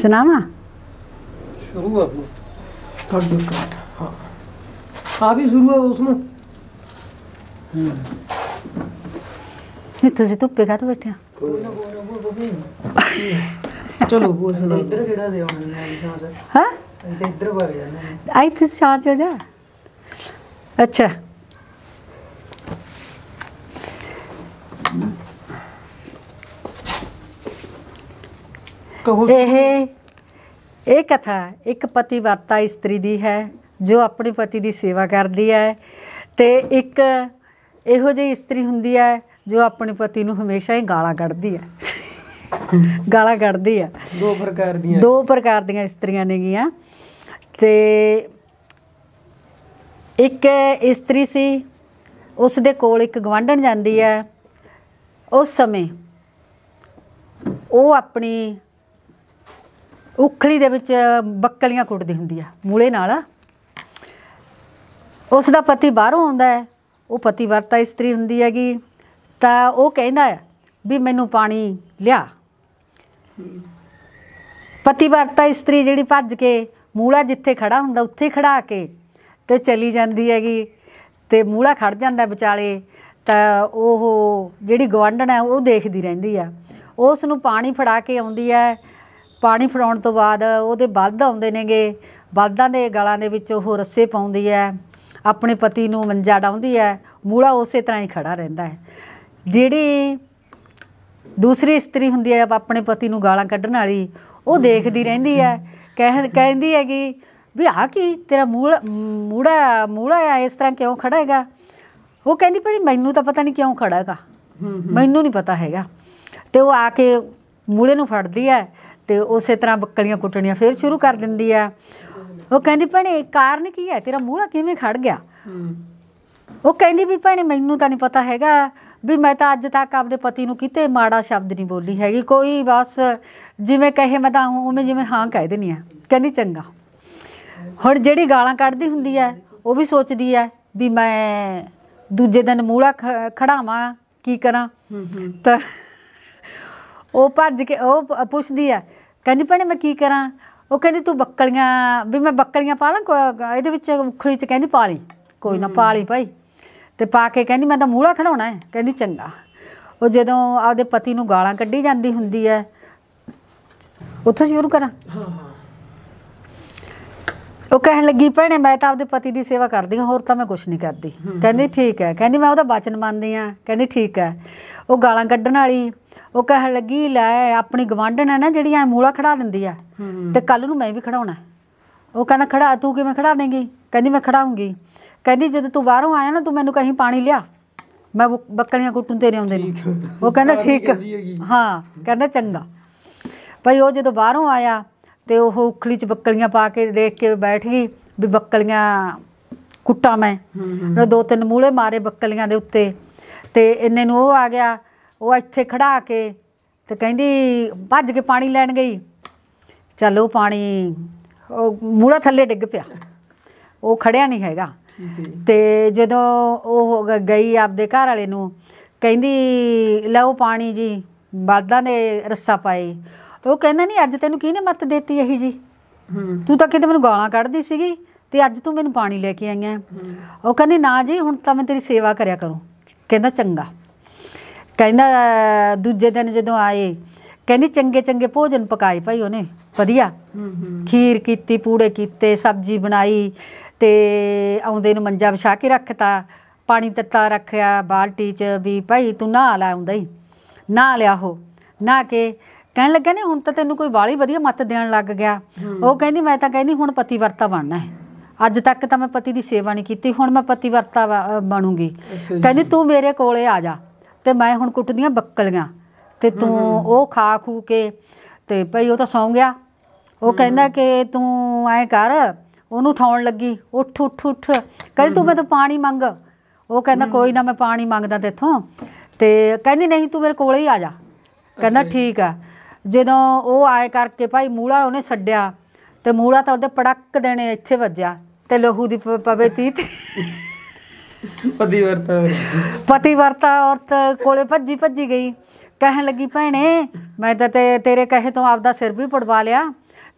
ਸੁਣਾਵਾ ਸ਼ੁਰੂ ਆ ਕੱਢ ਦੋ ਹਾਂ ਆ ਵੀ ਸ਼ੁਰੂ ਆ ਉਸ ਨੂੰ ਇਹ ਤੁਸੀਂ ਤੋਂ ਪੇਗਾ ਤੋਂ ਬੈਠਿਆ ਚਲੋ ਉਹ ਸੁਣਾ ਇੱਧਰ ਕਿਹੜਾ ਦੇ ਆਉਣੀ ਹੈ ਸਾਹ ਸਰ ਹਾਂ ਇੱਧਰ ਵਗ ਜਾਂਦੇ ਨੇ ਆਈ ਤੇ ਸਾਹ ਹੋ ਜਾ ਅੱਛਾ ਕਹੋ ਇਹ ਇਹ ਕਥਾ ਇੱਕ ਪਤੀ ਵਰਤਾ ਇਸਤਰੀ ਦੀ ਹੈ ਜੋ ਆਪਣੇ ਪਤੀ ਦੀ ਸੇਵਾ ਕਰਦੀ ਹੈ ਤੇ ਇੱਕ ਇਹੋ ਜਿਹੀ ਇਸਤਰੀ ਹੁੰਦੀ ਹੈ ਜੋ ਆਪਣੇ ਪਤੀ ਨੂੰ ਹਮੇਸ਼ਾ ਹੀ ਗਾਲਾਂ ਕੱਢਦੀ ਹੈ ਗਾਲਾਂ ਕੱਢਦੀ ਹੈ ਦੋ ਪ੍ਰਕਾਰ ਦੀਆਂ ਦੋ ਪ੍ਰਕਾਰ ਦੀਆਂ ਇਸਤਰੀਆਂ ਨੇਗੀਆਂ ਤੇ ਇੱਕ ਇਸਤਰੀ ਸੀ ਉਸ ਦੇ ਕੋਲ ਇੱਕ ਗਵੰਡਣ ਜਾਂਦੀ ਹੈ ਉਸ ਸਮੇਂ ਉਹ ਆਪਣੀ ਉਖਲੀ ਦੇ ਵਿੱਚ ਬੱਕਲੀਆਂ ਕੁੱਟਦੀ ਹੁੰਦੀ ਆ ਮੂਲੇ ਨਾਲ ਉਸ ਦਾ ਪਤੀ ਬਾਹਰੋਂ ਆਉਂਦਾ ਹੈ ਉਹ ਪਤੀ ਵਰਤਾ ਇਸਤਰੀ ਹੁੰਦੀ ਹੈਗੀ ਤਾਂ ਉਹ ਕਹਿੰਦਾ ਹੈ ਵੀ ਮੈਨੂੰ ਪਾਣੀ ਲਿਆ ਪਤੀ ਵਰਤਾ ਇਸਤਰੀ ਜਿਹੜੀ ਭੱਜ ਕੇ ਮੂਲਾ ਜਿੱਥੇ ਖੜਾ ਹੁੰਦਾ ਉੱਥੇ ਖੜਾ ਕੇ ਤੇ ਚਲੀ ਜਾਂਦੀ ਹੈਗੀ ਤੇ ਮੂਲਾ ਖੜ ਜਾਂਦਾ ਵਿਚਾਲੇ ਤਾਂ ਉਹ ਜਿਹੜੀ ਗਵੰਡਣ ਹੈ ਉਹ ਦੇਖਦੀ ਰਹਿੰਦੀ ਆ ਉਸ ਨੂੰ ਪਾਣੀ ਫੜਾ ਕੇ ਆਉਂਦੀ ਹੈ ਪਾਣੀ ਫੜਾਉਣ ਤੋਂ ਬਾਅਦ ਉਹਦੇ ਬਲਦ ਆਉਂਦੇ ਨੇਗੇ ਬਲਦਾਂ ਦੇ ਗਲਾਂ ਦੇ ਵਿੱਚ ਉਹ ਰੱਸੇ ਪਾਉਂਦੀ ਹੈ ਆਪਣੇ ਪਤੀ ਨੂੰ ਮੰਜਾ ਡਾਉਂਦੀ ਹੈ ਮੂਲਾ ਉਸੇ ਤਰ੍ਹਾਂ ਹੀ ਖੜਾ ਰਹਿੰਦਾ ਹੈ ਜਿਹੜੀ ਦੂਸਰੀ ਇਸਤਰੀ ਹੁੰਦੀ ਹੈ ਆਪਣੇ ਪਤੀ ਨੂੰ ਗਾਲਾਂ ਕੱਢਣ ਵਾਲੀ ਉਹ ਦੇਖਦੀ ਰਹਿੰਦੀ ਹੈ ਕਹਿੰਦੀ ਕਹਿੰਦੀ ਕਿ ਵੀ ਆ ਕੀ ਤੇਰਾ ਮੂਲਾ ਮੂੜਾ ਮੂੜਾ ਆ ਇਸ ਤਰ੍ਹਾਂ ਕਿਉਂ ਖੜਾ ਹੈਗਾ ਉਹ ਕਹਿੰਦੀ ਭਈ ਮੈਨੂੰ ਤਾਂ ਪਤਾ ਨਹੀਂ ਕਿਉਂ ਖੜਾ ਹੈਗਾ ਮੈਨੂੰ ਨਹੀਂ ਪਤਾ ਹੈਗਾ ਤੇ ਉਹ ਆ ਕੇ ਮੂਲੇ ਨੂੰ ਫੜਦੀ ਹੈ ਤੇ ਉਸੇ ਤਰ੍ਹਾਂ ਬੱਕਲੀਆਂ ਕੁੱਟਣੀਆਂ ਫੇਰ ਸ਼ੁਰੂ ਕਰ ਦਿੰਦੀ ਆ ਉਹ ਕਹਿੰਦੀ ਭੈਣੇ ਕਾਰਨ ਕੀ ਹੈ ਤੇਰਾ ਮੂਹਰਾ ਕਿਵੇਂ ਖੜ ਗਿਆ ਉਹ ਕਹਿੰਦੀ ਵੀ ਭੈਣੇ ਮੈਨੂੰ ਤਾਂ ਨਹੀਂ ਪਤਾ ਹੈਗਾ ਵੀ ਮੈਂ ਤਾਂ ਅੱਜ ਤੱਕ ਆਪਦੇ ਪਤੀ ਨੂੰ ਕਿਤੇ ਮਾੜਾ ਸ਼ਬਦ ਨਹੀਂ ਬੋਲੀ ਹੈਗੀ ਕੋਈ ਬਸ ਜਿਵੇਂ ਕਹੇ ਮੈਂ ਤਾਂ ਉਵੇਂ ਜਿਵੇਂ ਹਾਂ ਕਹਿ ਦਿੰਨੀ ਆ ਕਹਿੰਦੀ ਚੰਗਾ ਹੁਣ ਜਿਹੜੀ ਗਾਲਾਂ ਕੱਢਦੀ ਹੁੰਦੀ ਹੈ ਉਹ ਵੀ ਸੋਚਦੀ ਹੈ ਵੀ ਮੈਂ ਦੂਜੇ ਦਿਨ ਮੂਲਾ ਖੜਾਵਾਂ ਕੀ ਕਰਾਂ ਤਾਂ ਉਹ ਭੱਜ ਕੇ ਉਹ ਪੁੱਛਦੀ ਹੈ ਕਹਿੰਦੀ ਭੈਣੇ ਮੈਂ ਕੀ ਕਰਾਂ ਉਹ ਕਹਿੰਦੀ ਤੂੰ ਬੱਕਲੀਆਂ ਵੀ ਮੈਂ ਬੱਕਲੀਆਂ ਪਾ ਲਾਂ ਇਹਦੇ ਵਿੱਚ ਉਖਲੀ ਚ ਕਹਿੰਦੀ ਪਾ ਲਈ ਕੋਈ ਨਾ ਪਾ ਲਈ ਭਾਈ ਤੇ ਪਾ ਕੇ ਕਹਿੰਦੀ ਮੈਂ ਤਾਂ ਮੂਲਾ ਖੜਾਉਣਾ ਹੈ ਕਹਿੰਦੀ ਚੰਗਾ ਉਹ ਜਦੋਂ ਆਪਦੇ ਪਤੀ ਨੂੰ ਗਾਲਾਂ ਕੱਢੀ ਜਾਂਦੀ ਹੁੰਦੀ ਹੈ ਉੱਥੋਂ ਸ਼ੁਰੂ ਕਰਾਂ ਹਾਂ ਉਹ ਕਹਿਣ ਲੱਗੀ ਭੈਣੇ ਮੈਂ ਤਾਂ ਆਪਦੇ ਪਤੀ ਦੀ ਸੇਵਾ ਕਰਦੀ ਹਾਂ ਹੋਰ ਤਾਂ ਮੈਂ ਕੁਝ ਨਹੀਂ ਕਰਦੀ ਕਹਿੰਦੀ ਠੀਕ ਹੈ ਕਹਿੰਦੀ ਮੈਂ ਉਹਦਾ ਬਚਨ ਮੰਨਦੀ ਆ ਕਹਿੰਦੀ ਠੀਕ ਹੈ ਉਹ ਗਾਲਾਂ ਕੱਢਣ ਵਾਲੀ ਉਹ ਕਹਿਣ ਲੱਗੀ ਲੈ ਆਪਣੀ ਗਵਾਂਢਣ ਹੈ ਨਾ ਜਿਹੜੀ ਐ ਮੂਲਾ ਖੜਾ ਦਿੰਦੀ ਆ ਤੇ ਕੱਲ ਨੂੰ ਮੈਂ ਵੀ ਖੜਾਉਣਾ ਉਹ ਕਹਿੰਦਾ ਖੜਾ ਤੂੰ ਕਿਵੇਂ ਖੜਾ ਦੇਂਗੀ ਕਹਿੰਦੀ ਮੈਂ ਖੜਾਉਂਗੀ ਕਹਿੰਦੀ ਜਦੋਂ ਤੂੰ ਬਾਹਰੋਂ ਆਇਆ ਨਾ ਤੂੰ ਮੈਨੂੰ ਕਹੀਂ ਪਾਣੀ ਲਿਆ ਮੈਂ ਬੱਕਲੀਆਂ ਕੁੱਟਣ ਤੇਰੇ ਆਉਂਦੇ ਨੂੰ ਉਹ ਕਹਿੰਦਾ ਠੀਕ ਹਾਂ ਕਹਿੰਦਾ ਚੰਗਾ ਭਾਈ ਉਹ ਜਦੋਂ ਬਾਹਰੋਂ ਆਇਆ ਤੇ ਉਹ ਉਖਲੀ 'ਚ ਬੱਕਲੀਆਂ ਪਾ ਕੇ ਦੇਖ ਕੇ ਬੈਠ ਗਈ ਵੀ ਬੱਕਲੀਆਂ ਕੁੱਟਾ ਮੈਂ ਉਹ ਦੋ ਤਿੰਨ ਮੂਲੇ ਮਾਰੇ ਬੱਕਲੀਆਂ ਦੇ ਉੱਤੇ ਤੇ ਇੰਨੇ ਨੂੰ ਉਹ ਆ ਗਿਆ ਉਹ ਇੱਥੇ ਖੜਾ ਕੇ ਤੇ ਕਹਿੰਦੀ ਭੱਜ ਕੇ ਪਾਣੀ ਲੈਣ ਗਈ ਚੱਲ ਉਹ ਪਾਣੀ ਉਹ ਮੂਲਾ ਥੱਲੇ ਡਿੱਗ ਪਿਆ ਉਹ ਖੜਿਆ ਨਹੀਂ ਹੈਗਾ ਤੇ ਜਦੋਂ ਉਹ ਗਈ ਆਪਦੇ ਘਰ ਵਾਲੇ ਨੂੰ ਕਹਿੰਦੀ ਲਓ ਪਾਣੀ ਜੀ ਬਾਦਾਂ ਦੇ ਰੱਸਾ ਪਾਈ ਤੇ ਉਹ ਕਹਿੰਦਾ ਨਹੀਂ ਅੱਜ ਤੈਨੂੰ ਕਿਹਨੇ ਮੱਤ ਦਿੱਤੀ ਇਹੀ ਜੀ ਤੂੰ ਤਾਂ ਕਿਤੇ ਮੈਨੂੰ ਗਾਲਾਂ ਕੱਢਦੀ ਸੀਗੀ ਤੇ ਅੱਜ ਤੂੰ ਮੈਨੂੰ ਪਾਣੀ ਲੈ ਕੇ ਆਈਆਂ ਉਹ ਕਹਿੰਦੇ ਨਾ ਜੀ ਹੁਣ ਤਾਂ ਮੈਂ ਤੇਰੀ ਸੇਵਾ ਕਰਿਆ ਕਰੂੰ ਕਹਿੰਦਾ ਚੰਗਾ ਕਹਿੰਦਾ ਦੂਜੇ ਦਿਨ ਜਦੋਂ ਆਏ ਕਹਿੰਦੀ ਚੰਗੇ ਚੰਗੇ ਭੋਜਨ ਪਕਾਏ ਭਾਈ ਉਹਨੇ ਵਧੀਆ ਖੀਰ ਕੀਤੀ ਪੂੜੇ ਕੀਤੇ ਸਬਜ਼ੀ ਬਣਾਈ ਤੇ ਆਉਂਦੇ ਨੂੰ ਮੰਜਾ ਵਿਛਾ ਕੇ ਰੱਖਤਾ ਪਾਣੀ ਤੱਤਾ ਰੱਖਿਆ ਬਾਲਟੀ 'ਚ ਵੀ ਭਾਈ ਤੂੰ ਨਹਾ ਲੈ ਆਉਂਦਾ ਹੀ ਨਹਾ ਲਿਆ ਉਹ ਨਾ ਕੇ ਕਹਿਣ ਲੱਗਾ ਨੇ ਹੁਣ ਤਾਂ ਤੈਨੂੰ ਕੋਈ ਵਾਲੀ ਵਧੀਆ ਮੱਤ ਦੇਣ ਲੱਗ ਗਿਆ ਉਹ ਕਹਿੰਦੀ ਮੈਂ ਤਾਂ ਕਹਿੰਦੀ ਹੁਣ ਪਤੀ ਵਰਤਾ ਬਣਨਾ ਹੈ ਅੱਜ ਤੱਕ ਤਾਂ ਮੈਂ ਪਤੀ ਦੀ ਸੇਵਾ ਨਹੀਂ ਕੀਤੀ ਹੁਣ ਮੈਂ ਪਤੀ ਵਰਤਾ ਬਣੂਗੀ ਕਹਿੰਦੀ ਤੂੰ ਮੇਰੇ ਕੋਲੇ ਆ ਜਾ ਤੇ ਮੈਂ ਹੁਣ ਕੁੱਟਦੀਆਂ ਬੱਕਲੀਆਂ ਤੇ ਤੂੰ ਉਹ ਖਾ ਖੂ ਕੇ ਤੇ ਭਈ ਉਹ ਤਾਂ ਸੌਂ ਗਿਆ ਉਹ ਕਹਿੰਦਾ ਕਿ ਤੂੰ ਐ ਕਰ ਉਹਨੂੰ ਠਾਉਣ ਲੱਗੀ ਉੱਠ ਉੱਠ ਉੱਠ ਕਹਿੰਦੀ ਤੂੰ ਮੈਂ ਤਾਂ ਪਾਣੀ ਮੰਗ ਉਹ ਕਹਿੰਦਾ ਕੋਈ ਨਾ ਮੈਂ ਪਾਣੀ ਮੰਗਦਾ ਤੇਥੋਂ ਤੇ ਕਹਿੰਦੀ ਨਹੀਂ ਤੂੰ ਮੇਰੇ ਕੋਲੇ ਹੀ ਆ ਜਾ ਕਹਿੰਦਾ ਠੀਕ ਆ ਜਦੋਂ ਉਹ ਆਏ ਕਰਕੇ ਭਾਈ ਮੂਲਾ ਉਹਨੇ ਛੱਡਿਆ ਤੇ ਮੂਲਾ ਤਾਂ ਉਹਦੇ ਪੜੱਕ ਦੇਣੇ ਇੱਥੇ ਵੱਜਿਆ ਤੇ ਲਹੂ ਦੀ ਪਵੇ ਤੀ ਪਤੀ ਵਰਤਾ ਪਤੀ ਵਰਤਾ ਔਰਤ ਕੋਲੇ ਭੱਜੀ ਭੱਜੀ ਗਈ ਕਹਿਣ ਲੱਗੀ ਭੈਣੇ ਮੈਂ ਤਾਂ ਤੇਰੇ ਕਹੇ ਤੋਂ ਆਪਦਾ ਸਿਰ ਵੀ ਪੜਵਾ ਲਿਆ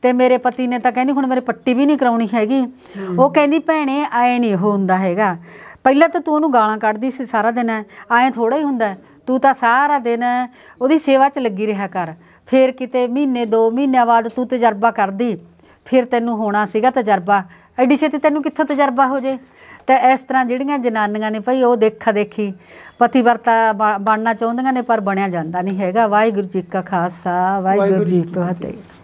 ਤੇ ਮੇਰੇ ਪਤੀ ਨੇ ਤਾਂ ਕਹਿੰਦੀ ਹੁਣ ਮੇਰੇ ਪੱਟੀ ਵੀ ਨਹੀਂ ਕਰਾਉਣੀ ਹੈਗੀ ਉਹ ਕਹਿੰਦੀ ਭੈਣੇ ਆਏ ਨਹੀਂ ਹੁੰਦਾ ਹੈਗਾ ਪਹਿਲਾਂ ਤਾਂ ਤੂੰ ਉਹਨੂੰ ਗਾਲਾਂ ਕੱਢਦੀ ਸੀ ਸਾਰਾ ਦਿਨ ਐ ਥੋੜਾ ਹੀ ਹੁੰਦਾ ਤੂੰ ਤਾਂ ਸਾਰਾ ਦਿਨ ਉਹਦੀ ਸੇਵਾ 'ਚ ਲੱਗੀ ਰਿਹਾ ਕਰ ਫਿਰ ਕਿਤੇ ਮਹੀਨੇ 2 ਮਹੀਨਿਆਂ ਬਾਅਦ ਤੂੰ ਤਜਰਬਾ ਕਰਦੀ ਫਿਰ ਤੈਨੂੰ ਹੋਣਾ ਸੀਗਾ ਤਜਰਬਾ ਐਡੀ ਛੇਤੀ ਤੈਨੂੰ ਕਿੱਥੋਂ ਤਜਰਬਾ ਹੋ ਜੇ ਤਾਂ ਇਸ ਤਰ੍ਹਾਂ ਜਿਹੜੀਆਂ ਜਨਾਨੀਆਂ ਨੇ ਭਈ ਉਹ ਦੇਖਾ ਦੇਖੀ ਪਤੀਵਰਤਾ ਬਣਨਾ ਚਾਹੁੰਦੀਆਂ ਨੇ ਪਰ ਬਣਿਆ ਜਾਂਦਾ ਨਹੀਂ ਹੈਗਾ ਵਾਹਿਗੁਰੂ ਜੀ ਕਾ ਖਾਲਸਾ ਵਾਹਿਗੁਰੂ ਜੀ ਕੀ ਫਤਿਹ